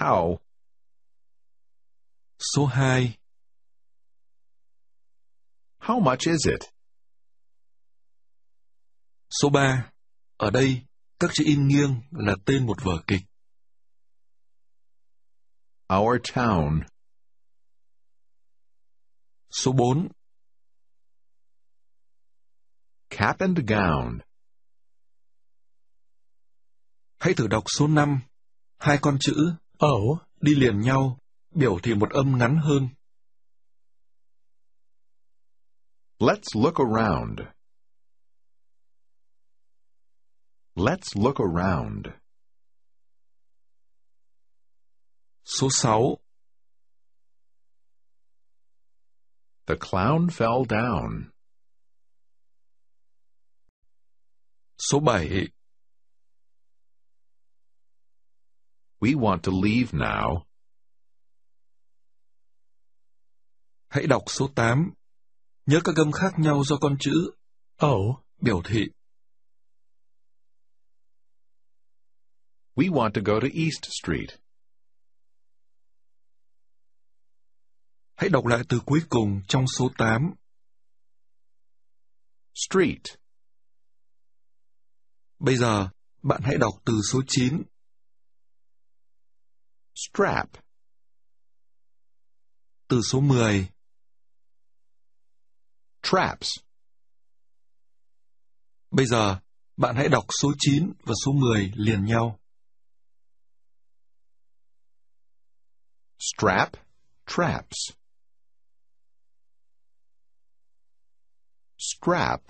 how. Số 2 How much is it? Số 3 Ở đây, các chữ in nghiêng là tên một vở kịch. Our Town Số 4 Cap and Gown Hãy thử đọc số 5, hai con chữ ở đi liền nhau, biểu thì một âm ngắn hơn. Let's look around. Let's look around. Số 6 The clown fell down. Số 7 We want to leave now. Hãy đọc số 8. Nhớ các âm khác nhau do con chữ O biểu thị. We want to go to East Street. Hãy đọc lại từ cuối cùng trong số 8. Street. Bây giờ, bạn hãy đọc từ số 9. Strap Từ số 10 Traps Bây giờ, bạn hãy đọc số 9 và số 10 liền nhau. Strap, traps. Strap,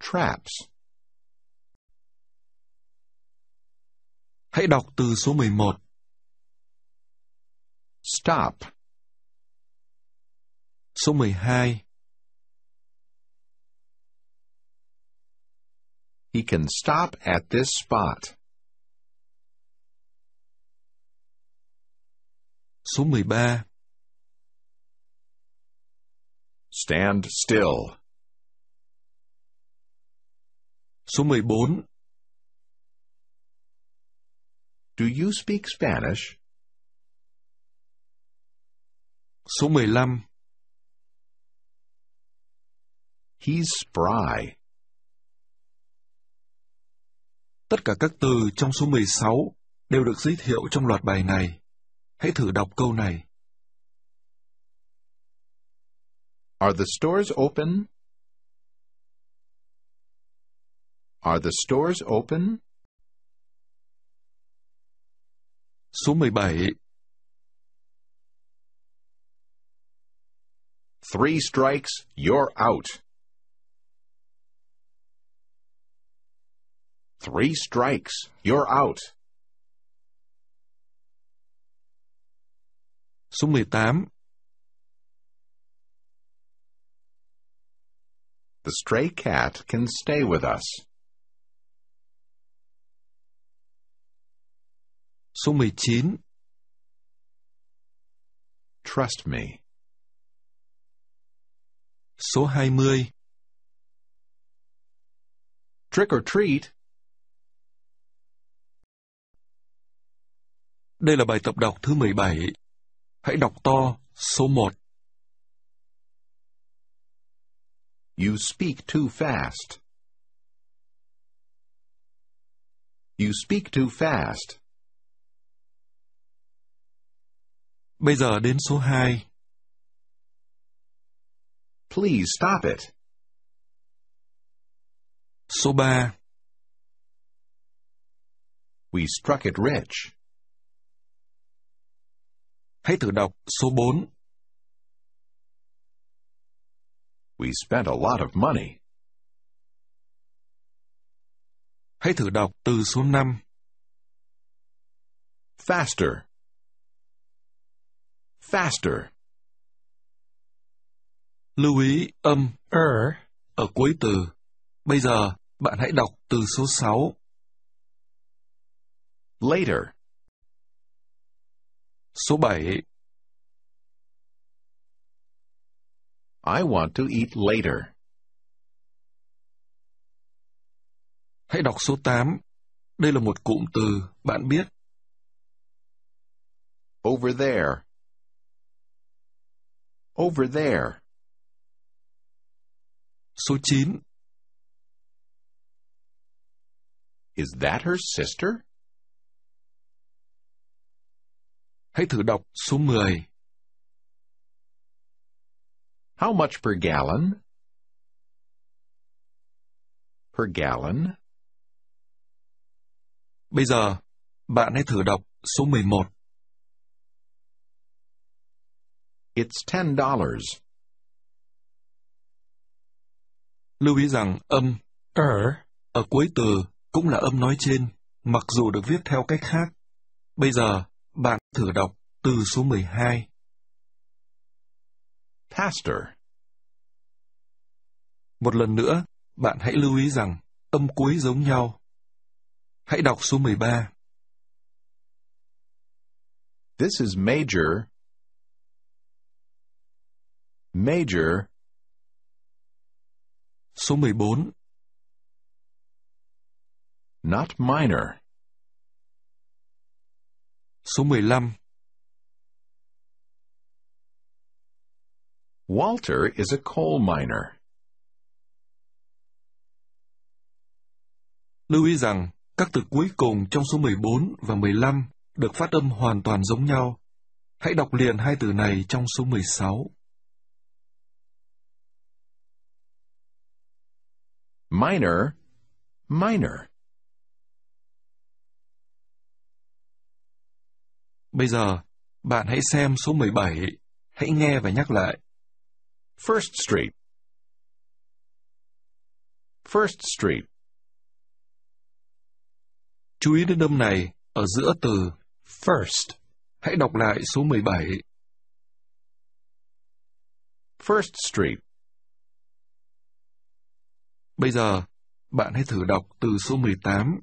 traps. Hãy đọc từ số 11. stop. Số 12 He can stop at this spot. Số 13 Stand still. Số 14 Do you speak Spanish? Số 15 He's spry. Tất cả các từ trong số 16 đều được giới thiệu trong loạt bài này. Hãy thử đọc câu này. Are the stores open? Are the stores open? Số 17 Three strikes, you're out. Three strikes, you're out. số 18 The stray cat can stay with us. Số 19 Trust me. Số 20 Trick or treat Đây là bài tập đọc thứ 17. Hãy đọc to số 1. You speak too fast. You speak too fast. Bây giờ đến số 2. Please stop it. Số 3 We struck it rich. Hãy thử đọc số 4. We spent a lot of money. Hãy thử đọc từ số 5. Faster. Faster. Lưu ý âm er ở cuối từ. Bây giờ, bạn hãy đọc từ số 6. Later. Số 7. I want to eat later. Hãy đọc số 8. Đây là một cụm từ bạn biết. Over there. Over there. Số 9 Is that her sister? Hãy thử đọc số 10. How much per gallon? Per gallon. Bây giờ, bạn hãy thử đọc số 11. It's ten dollars. Lưu ý rằng âm er ở cuối từ cũng là âm nói trên, mặc dù được viết theo cách khác. Bây giờ, bạn thử đọc từ số 12. Pastor Một lần nữa, bạn hãy lưu ý rằng âm cuối giống nhau. Hãy đọc số 13. This is major. Major Số 14 Not minor Số 15 Walter is a coal miner. Lưu ý rằng, các từ cuối cùng trong số 14 và 15 được phát âm hoàn toàn giống nhau. Hãy đọc liền hai từ này trong số 16. minor, minor. Bây giờ, bạn hãy xem số 17, hãy nghe và nhắc lại. First Street. First Street. Chú ý đến âm này ở giữa từ first. Hãy đọc lại số 17. First Street. Bây giờ, bạn hãy thử đọc từ số 18.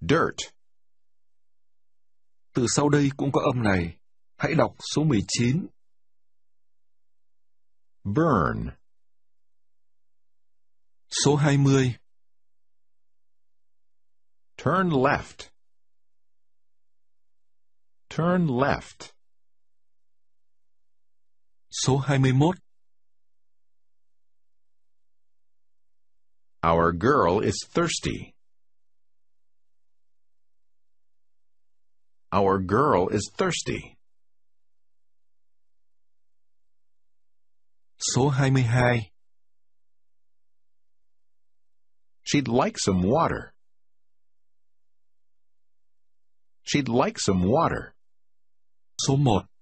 Dirt Từ sau đây cũng có âm này. Hãy đọc số 19. Burn Số 20 Turn left Turn left Số 21 Our girl is thirsty. Our girl is thirsty. Số hai. She'd like some water. She'd like some water. Số much.